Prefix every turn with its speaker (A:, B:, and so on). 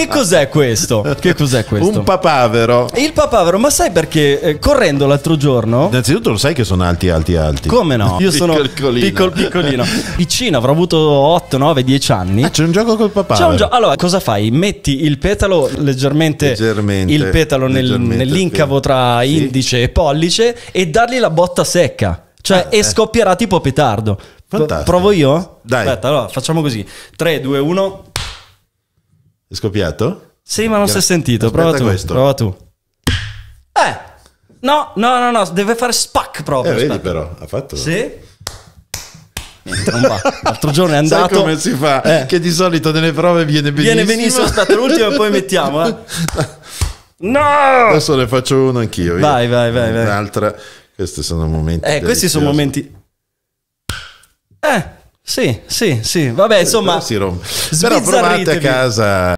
A: che cos'è questo? Che cos'è questo? Un papavero. Il papavero, ma sai perché eh, correndo l'altro giorno... Innanzitutto lo sai che sono alti, alti, alti. Come no? Io sono piccolino. Piccol, piccolino. Piccino, avrò avuto 8, 9, 10 anni. Ah, c'è un gioco col papavero. C'è un gioco. Allora, cosa fai? Metti il petalo leggermente... leggermente il petalo nel, leggermente nell'incavo sì. tra indice e pollice e dargli la botta secca. Cioè, ah, e eh. scoppierà tipo petardo. Fantastico. Provo io? Dai. Aspetta, allora facciamo così.
B: 3, 2, 1.
C: È scoppiato? Sì, ma non Gra- si è sentito. prova tu. Prova tu.
B: Eh. No, no, no, no, deve fare spack proprio. Eh, vedi spack.
D: però, ha fatto. Sì. Niente, non va. L'altro giorno è andato. Sai come si fa? Eh. Che di solito nelle prove viene benissimo. Viene benissimo, aspetta l'ultimo e poi mettiamo. Eh.
E: No! Adesso ne faccio uno anch'io. Vai, vai, vai. vai. Un'altra. Questi sono momenti. Eh, questi sono momenti.
B: Eh, sì, sì, sì. Vabbè, eh, insomma.
A: Però si rompe. Però provate a casa.